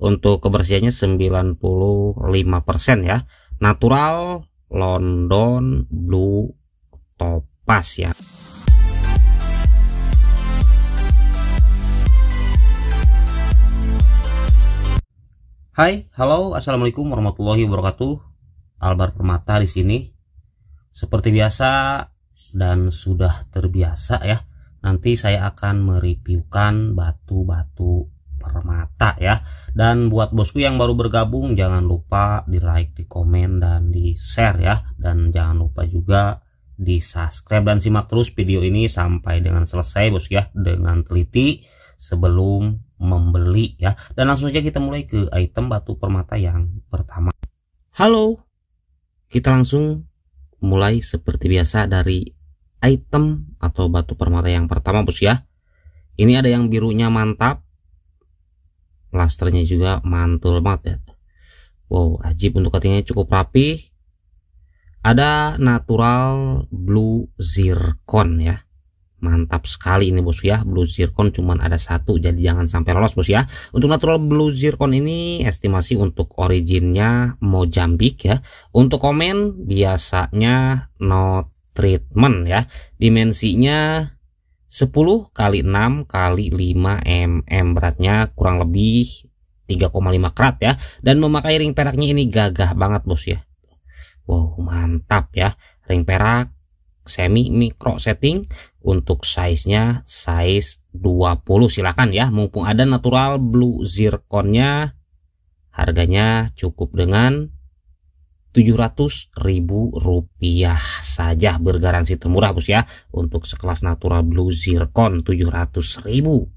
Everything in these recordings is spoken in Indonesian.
untuk kebersihannya 95% ya natural London Blue Topaz ya Hai, halo, assalamualaikum warahmatullahi wabarakatuh. Albar Permata di sini. Seperti biasa dan sudah terbiasa ya, nanti saya akan mereviewkan batu-batu Permata ya. Dan buat bosku yang baru bergabung jangan lupa di like, di komen dan di share ya. Dan jangan lupa juga di subscribe dan simak terus video ini sampai dengan selesai bos ya dengan teliti sebelum membeli ya. Dan langsung saja kita mulai ke item batu permata yang pertama. Halo. Kita langsung mulai seperti biasa dari item atau batu permata yang pertama bos ya. Ini ada yang birunya mantap, plasternya juga mantul banget ya wow ajib untuk katanya cukup rapi ada natural blue zircon ya mantap sekali ini bos ya blue zircon cuman ada satu jadi jangan sampai lolos bos ya untuk natural blue zircon ini estimasi untuk originnya mojambik ya untuk komen biasanya no treatment ya dimensinya 10 kali 6 kali 5 mm beratnya kurang lebih 3,5 krat ya dan memakai ring peraknya ini gagah banget bos ya wow mantap ya ring perak semi mikro setting untuk size nya size 20 silahkan ya mumpung ada natural blue zirconnya harganya cukup dengan 700 ribu rupiah saja bergaransi termurah Gus ya untuk sekelas natural Blue Zircon 700 ribu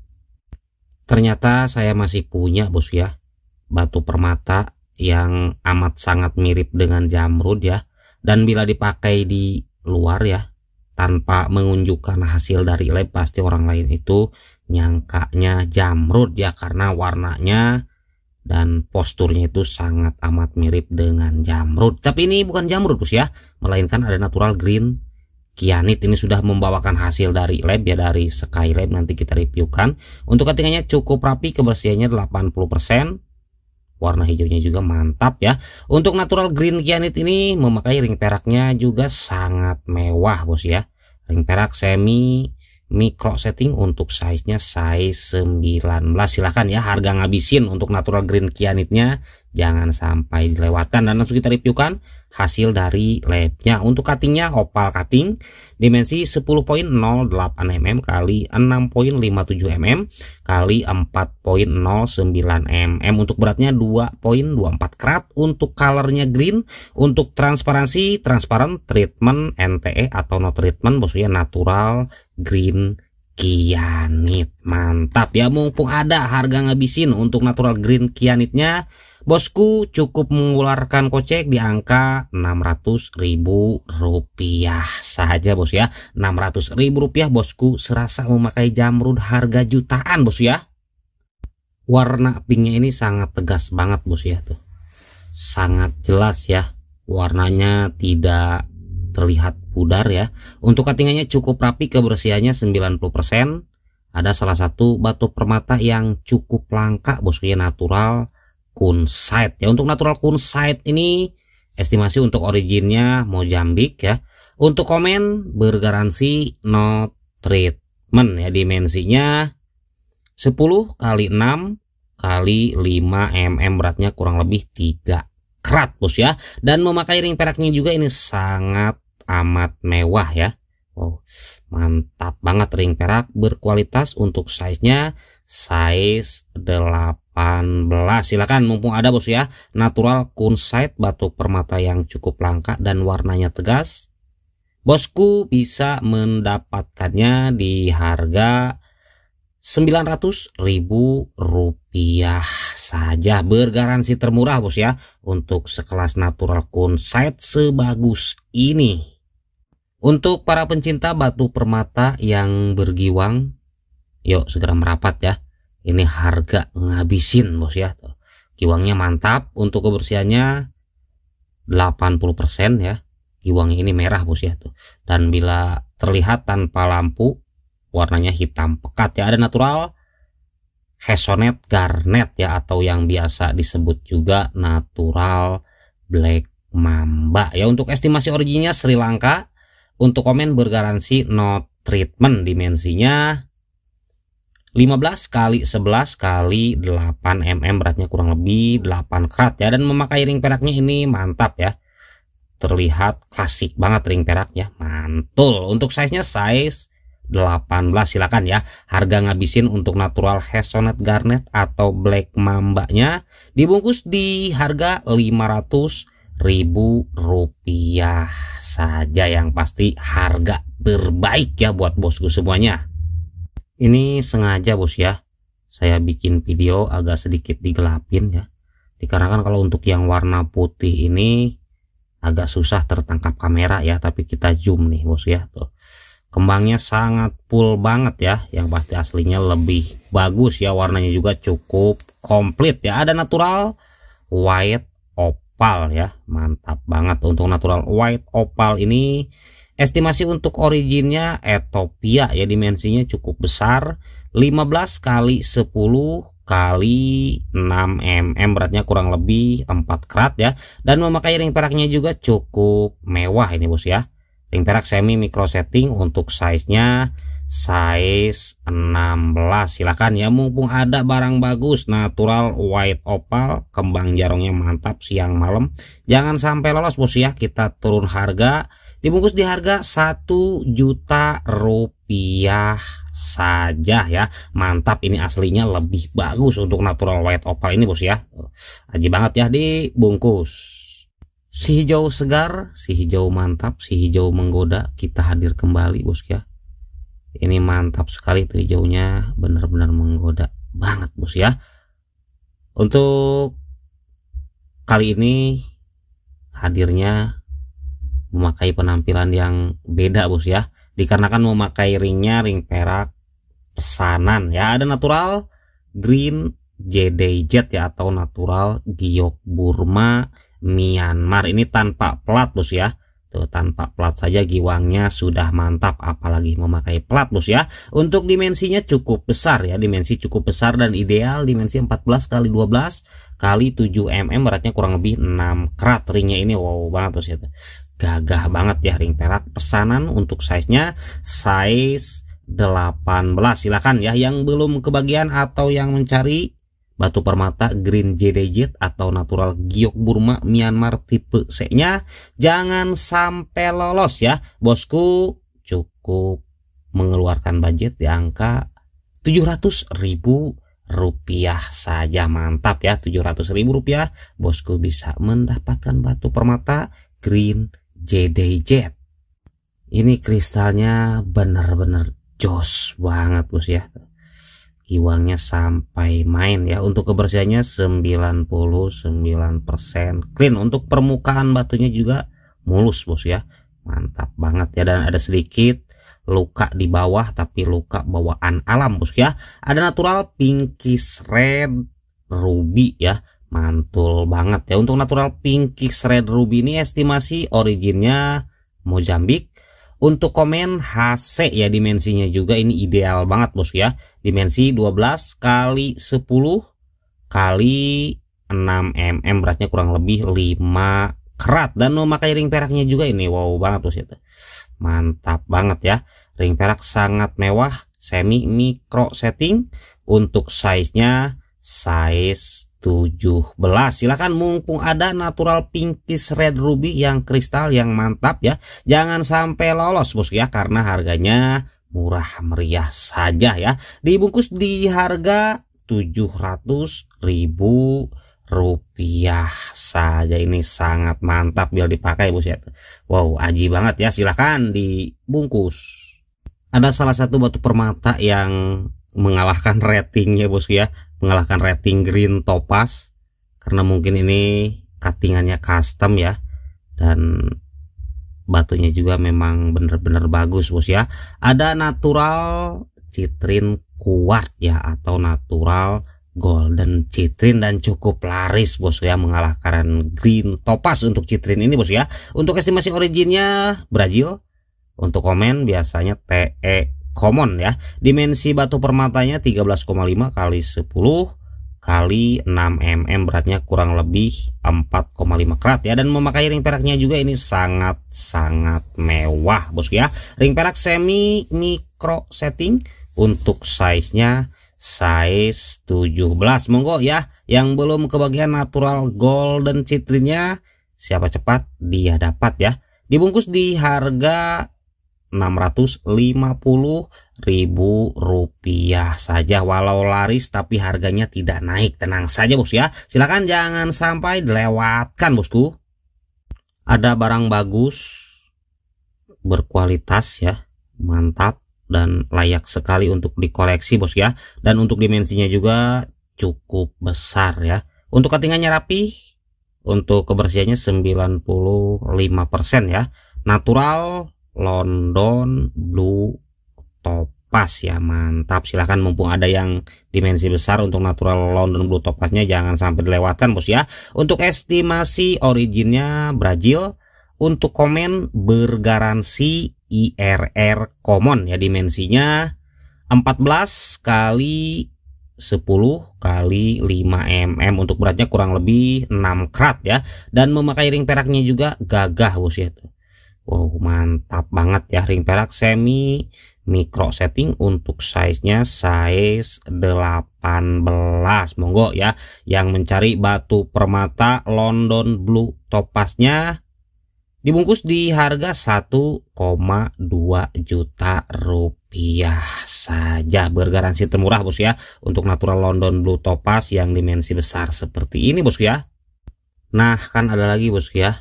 ternyata saya masih punya Bos ya batu permata yang amat sangat mirip dengan jamrud ya dan bila dipakai di luar ya tanpa mengunjukkan hasil dari lab pasti orang lain itu nyangkanya jamrud ya karena warnanya dan posturnya itu sangat amat mirip dengan jamrud. Tapi ini bukan jamrud, Bos ya, melainkan ada natural green Kianit ini sudah membawakan hasil dari lab ya dari sky lab nanti kita reviewkan. Untuk ketinggiannya cukup rapi kebersihannya 80%. Warna hijaunya juga mantap ya. Untuk natural green kianit ini memakai ring peraknya juga sangat mewah bos ya. Ring perak semi micro setting untuk size-nya size 19 silahkan ya harga ngabisin untuk natural green kianitnya jangan sampai dilewatkan dan langsung kita reviewkan hasil dari labnya. Untuk cuttingnya opal cutting dimensi 10.08 mm kali 6.57 mm kali 4.09 mm. Untuk beratnya 2.24 karat. Untuk colornya green. Untuk transparansi transparent treatment NTE atau no treatment maksudnya natural green kianit. Mantap ya mumpung ada harga ngabisin untuk natural green kianitnya Bosku cukup mengeluarkan kocek di angka 600 ribu rupiah saja bos ya. 600 ribu rupiah bosku serasa memakai jamrud harga jutaan bos ya. Warna pinknya ini sangat tegas banget bos ya tuh. Sangat jelas ya. Warnanya tidak terlihat pudar ya. Untuk katingannya cukup rapi kebersihannya 90%. Ada salah satu batu permata yang cukup langka bosku ya natural Kunsite ya untuk natural kunsite ini estimasi untuk originnya Mozambik ya untuk komen bergaransi no treatment ya dimensinya 10 kali 6 kali 5 mm beratnya kurang lebih 3 krat bos ya dan memakai ring peraknya juga ini sangat amat mewah ya wow mantap banget ring perak berkualitas untuk size-nya size 18 silakan mumpung ada bos ya natural kunsight batu permata yang cukup langka dan warnanya tegas bosku bisa mendapatkannya di harga 900.000 rupiah saja bergaransi termurah bos ya untuk sekelas natural kunsight sebagus ini untuk para pencinta batu permata yang bergiwang, yuk segera merapat ya. Ini harga ngabisin bos ya. Giwangnya mantap, untuk kebersihannya 80% ya. Giwangnya ini merah bos ya tuh. Dan bila terlihat tanpa lampu, warnanya hitam pekat ya. Ada natural, Hesonet Garnet ya atau yang biasa disebut juga natural black mamba ya untuk estimasi originnya Sri Lanka untuk komen bergaransi no treatment dimensinya 15 kali 11 kali 8 mm beratnya kurang lebih 8 karat ya dan memakai ring peraknya ini mantap ya terlihat klasik banget ring peraknya mantul untuk size nya size 18 silakan ya harga ngabisin untuk natural hesonet garnet atau black mamba nya dibungkus di harga 500 ribu rupiah saja yang pasti harga terbaik ya buat bosku semuanya ini sengaja bos ya saya bikin video agak sedikit digelapin ya dikarenakan kalau untuk yang warna putih ini agak susah tertangkap kamera ya tapi kita zoom nih bos ya tuh kembangnya sangat full banget ya yang pasti aslinya lebih bagus ya warnanya juga cukup komplit ya ada natural white op opal ya mantap banget untuk natural white opal ini estimasi untuk originnya Ethiopia ya dimensinya cukup besar 15 kali 10 kali 6 mm beratnya kurang lebih 4 karat ya dan memakai ring peraknya juga cukup mewah ini bos ya ring perak semi micro setting untuk size nya size 16 silahkan ya mumpung ada barang bagus natural white opal kembang jarongnya mantap siang malam jangan sampai lolos bos ya kita turun harga dibungkus di harga 1 juta rupiah saja ya mantap ini aslinya lebih bagus untuk natural white opal ini bos ya aji banget ya dibungkus si hijau segar si hijau mantap si hijau menggoda kita hadir kembali bos ya ini mantap sekali tuh hijaunya benar-benar menggoda banget bos ya untuk kali ini hadirnya memakai penampilan yang beda bos ya dikarenakan memakai ringnya ring perak pesanan ya ada natural green JDJ ya atau natural giok Burma Myanmar ini tanpa plat bos ya Tuh, gitu. tanpa plat saja giwangnya sudah mantap apalagi memakai plat bos ya. Untuk dimensinya cukup besar ya, dimensi cukup besar dan ideal dimensi 14 kali 12 kali 7 mm beratnya kurang lebih 6 karat ringnya ini wow banget bos ya. Gagah banget ya ring perak pesanan untuk size-nya size 18 silahkan ya yang belum kebagian atau yang mencari batu permata green JDJ atau natural giok Burma Myanmar tipe C-nya jangan sampai lolos ya bosku cukup mengeluarkan budget di angka 700 ribu rupiah saja mantap ya 700 ribu rupiah bosku bisa mendapatkan batu permata green JDJ ini kristalnya benar-benar jos banget bos ya Iwangnya sampai main ya untuk kebersihannya 99% clean untuk permukaan batunya juga mulus bos ya mantap banget ya dan ada sedikit luka di bawah tapi luka bawaan alam bos ya ada natural pinkish red ruby ya mantul banget ya untuk natural pinkish red ruby ini estimasi originnya Mozambik untuk komen HC ya dimensinya juga ini ideal banget bos ya. Dimensi 12 kali 10 kali 6 mm beratnya kurang lebih 5 kerat dan memakai ring peraknya juga ini wow banget bos itu. Ya. Mantap banget ya. Ring perak sangat mewah semi mikro setting untuk size-nya size 17. Silahkan mumpung ada natural pinkish red ruby yang kristal yang mantap ya. Jangan sampai lolos bos ya karena harganya murah meriah saja ya. Dibungkus di harga 700 ribu rupiah saja ini sangat mantap biar dipakai bos ya wow aji banget ya silahkan dibungkus ada salah satu batu permata yang mengalahkan ratingnya bos ya mengalahkan rating green topas karena mungkin ini cuttingannya custom ya dan batunya juga memang benar-benar bagus bos ya ada natural citrin kuat ya atau natural golden citrin dan cukup laris bos ya mengalahkan green topas untuk citrin ini bos ya untuk estimasi originnya Brazil untuk komen biasanya TE common ya. Dimensi batu permatanya 13,5 kali 10 kali 6 mm beratnya kurang lebih 4,5 karat ya dan memakai ring peraknya juga ini sangat sangat mewah bosku ya ring perak semi micro setting untuk size nya size 17 monggo ya yang belum kebagian natural golden citrinnya siapa cepat dia dapat ya dibungkus di harga ribu rupiah saja walau laris tapi harganya tidak naik tenang saja bos ya silakan jangan sampai dilewatkan bosku ada barang bagus berkualitas ya mantap dan layak sekali untuk dikoleksi bos ya dan untuk dimensinya juga cukup besar ya untuk cuttingannya rapi untuk kebersihannya 95% ya natural London Blue Topaz ya mantap silahkan mumpung ada yang dimensi besar untuk natural London Blue Topaznya jangan sampai dilewatkan bos ya untuk estimasi originnya Brazil untuk komen bergaransi IRR common ya dimensinya 14 kali 10 kali 5 mm untuk beratnya kurang lebih 6 krat ya dan memakai ring peraknya juga gagah bos ya Wow mantap banget ya ring perak semi micro setting untuk size-nya size 18 monggo ya yang mencari batu permata London Blue topasnya dibungkus di harga 1,2 juta rupiah saja bergaransi termurah bos ya untuk natural London Blue topas yang dimensi besar seperti ini bos ya nah kan ada lagi bos ya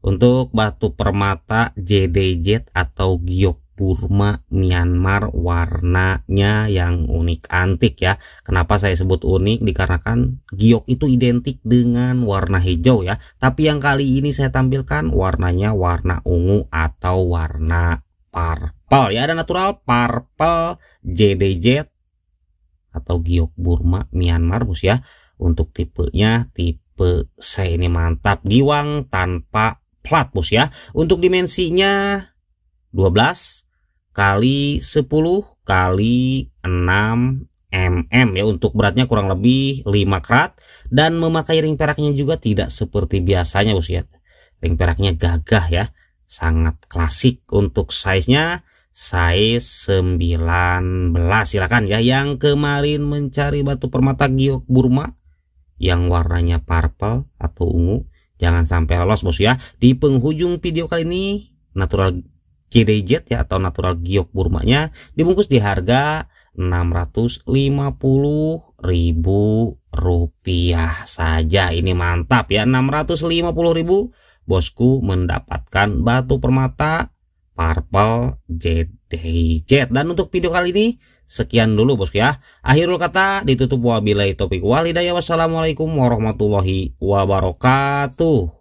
untuk batu permata JDZ atau giok Burma, Myanmar warnanya yang unik antik ya. Kenapa saya sebut unik? Dikarenakan giok itu identik dengan warna hijau ya. Tapi yang kali ini saya tampilkan warnanya warna ungu atau warna purple ya. Ada natural purple JDZ atau giok Burma, Myanmar bus ya. Untuk tipenya tipe saya ini mantap giwang tanpa platus ya. Untuk dimensinya 12 kali 10 kali 6 mm ya untuk beratnya kurang lebih 5 karat dan memakai ring peraknya juga tidak seperti biasanya bos ya. Ring peraknya gagah ya. Sangat klasik untuk size-nya size 19 silakan ya yang kemarin mencari batu permata giok Burma yang warnanya purple atau ungu Jangan sampai lolos bos ya. Di penghujung video kali ini natural CDJ ya atau natural giok Burmanya dibungkus di harga rp ribu rupiah saja. Ini mantap ya rp ribu bosku mendapatkan batu permata purple JDJ. Dan untuk video kali ini Sekian dulu bosku ya. Akhirul kata ditutup wabillahi topik walhidayah. Wassalamualaikum warahmatullahi wabarakatuh.